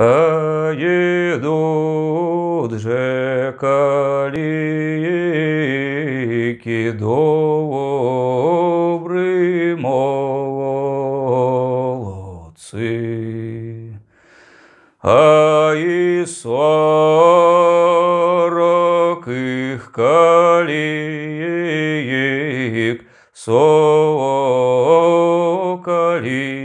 А едут же калики добрые молодцы. А и сорок их калиек, сорок калиек,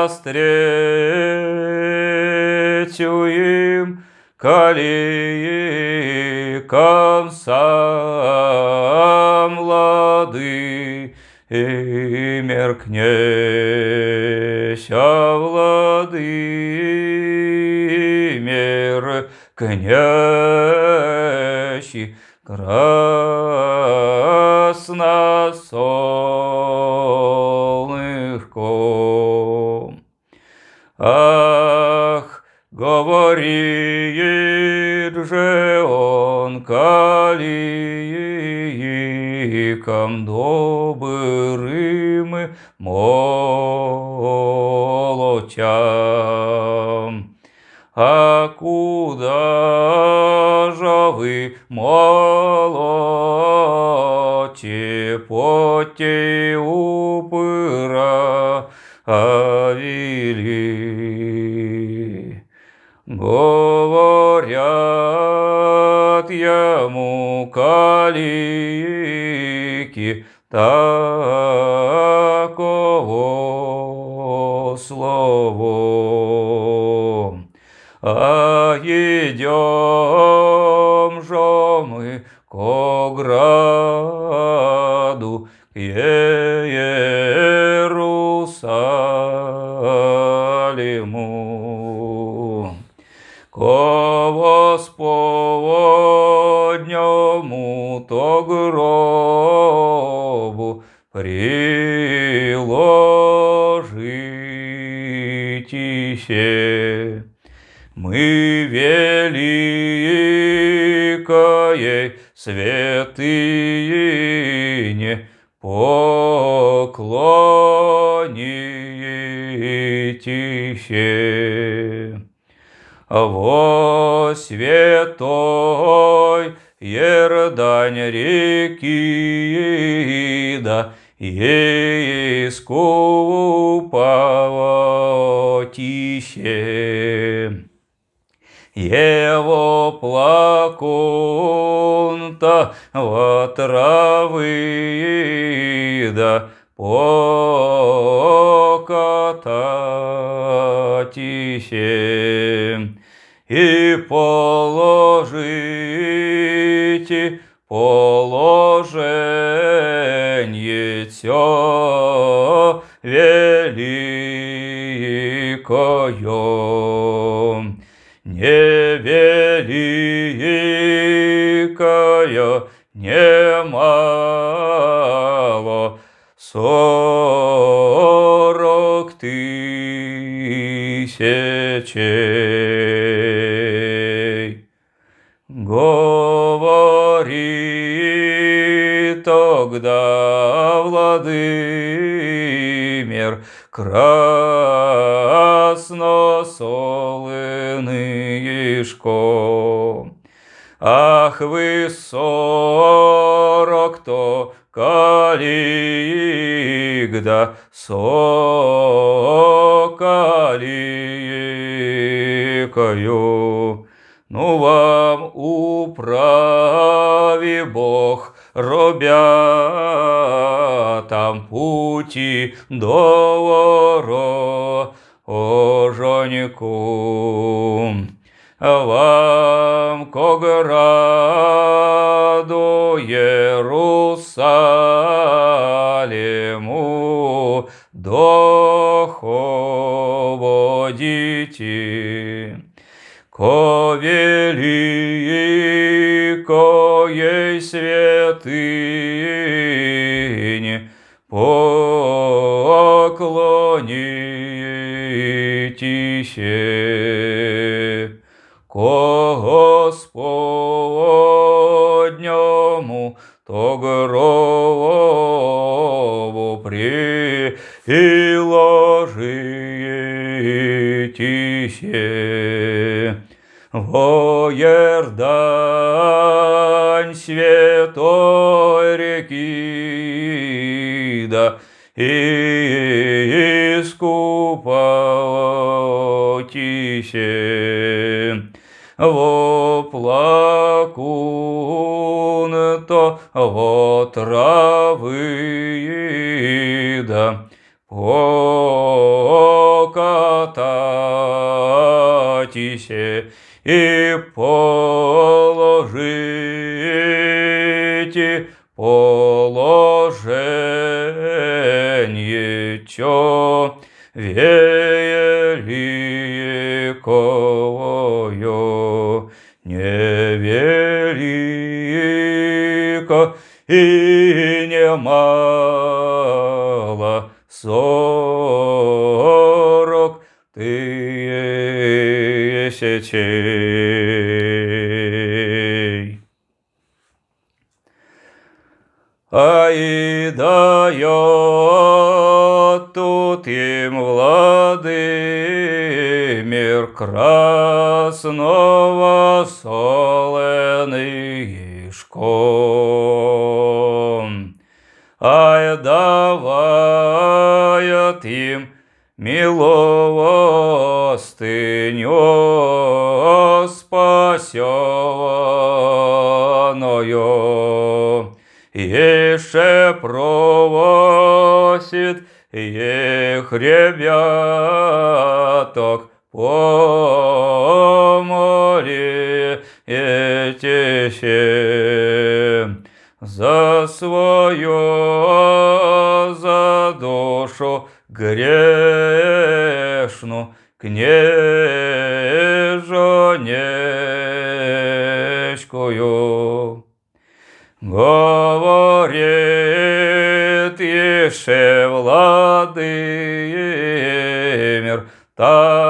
навстречу им колеи конца млады и меркнеся влады меркнещи красно солнышко. Ах, говорит же он калиикам добрым молотям. А куда же вы молоте поте упыра? А таково слово. А идем же мы к граду, к Иерусалиму. Ко Господнему то приложитесь. Мы великое святыне поклонитесь. Во святой Ердань реки ей искупатище. Его плакунта в травы да покататище и положите положение все великое, не великое. тогда, Владимир, красносолыны ишко. Ах, вы сорок, то калигда, сокаликою. Ну вам управи Бог, робятам пути доворо жонику, Вам кограду Иерусалиму доходите, ко велии яко ей поклонитесь ко Господнему, то гробу приложитесь. Во Ердань святой реки, да и искупайтесь. Во плакун то, во травы, да покатайтесь и положите положение великое, не велико и не мало сорок тысяч. красного соленый ишком. Ай, давает им милостыню спасенную. Еще провосит их ребяток о море этисе, за свое, за душу грешну, кнежонечкую. Говорит еще Владимир, так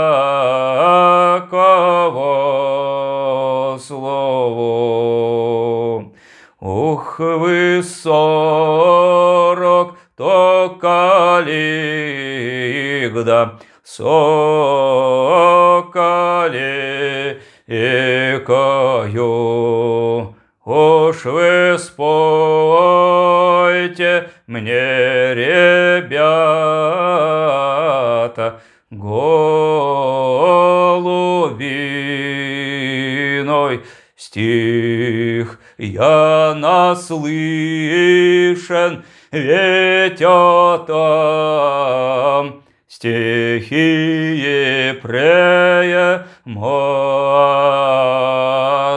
всегда. Соколе икаю, уж вы спойте мне, ребята, голубиной стих я наслышан, ветер.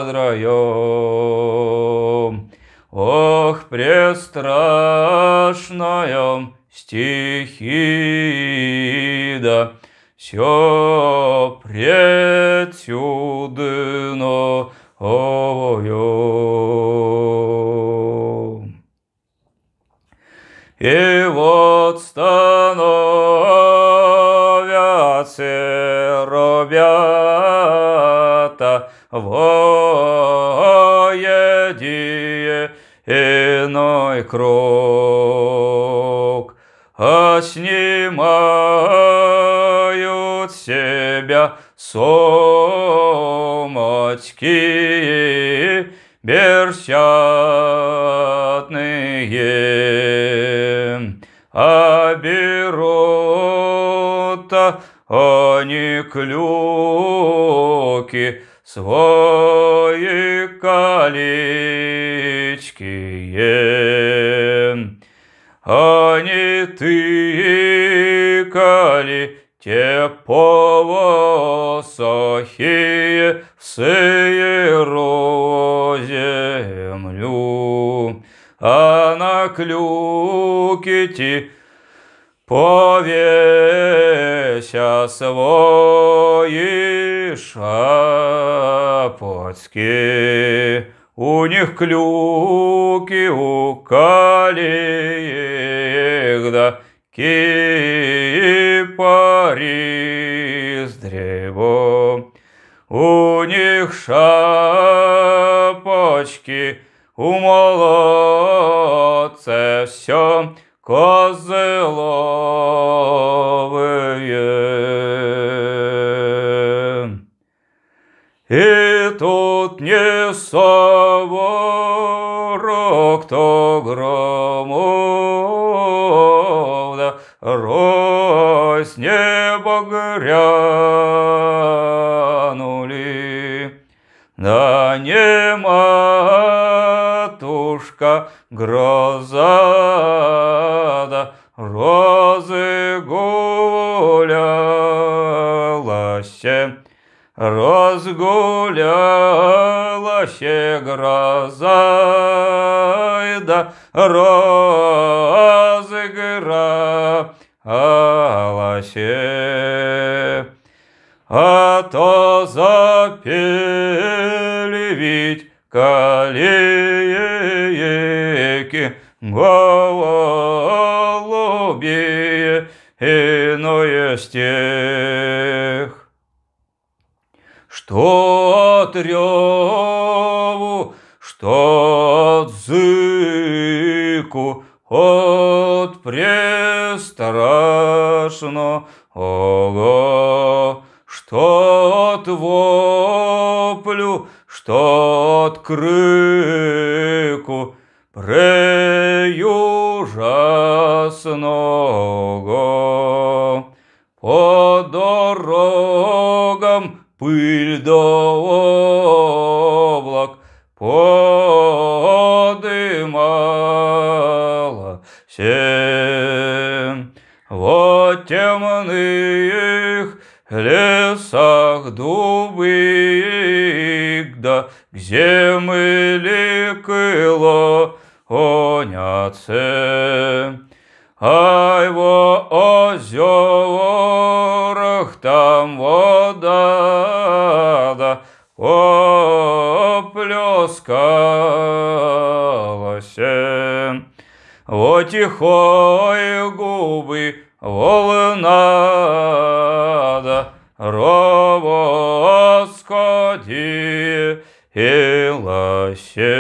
щедрою. Ох, престрашная стихида, все предсюдно овою. И вот становятся робят воедие иной круг, а снимают себя сомочки берсятные, а берут а они клюки, свои колечки, а не ты коли те повосохие сыру землю, а на клюките пове Леся свои шапотски, у них клюки у калиегда, с древо. У них шапочки, у молодца все козыло. грянули. Да не матушка гроза, да розы гулялась, разгулялась гроза, да розы гра. Аласе а то запели ведь колееки голубее иное стих. Что от реву, что от зыку, от престрашно, ого, что от воплю, что от крыку преюжасного. По дорогам пыль до земы ликыло оняце. а его озерах там вода да оплескалась. Во тихой губы волна да ровоскотит. Иласе.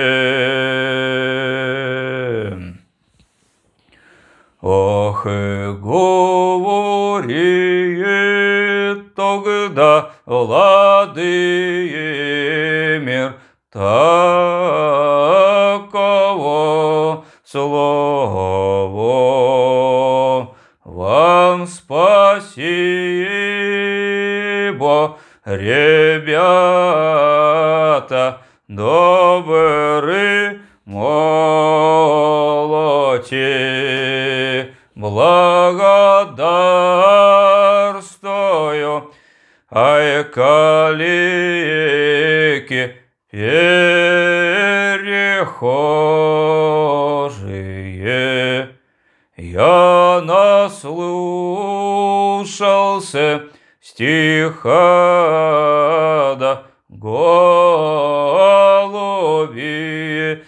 Ох, и говорит тогда Владимир так. Тебе благодарствую, Айкалики перехожие. Я наслушался стиха до голуби.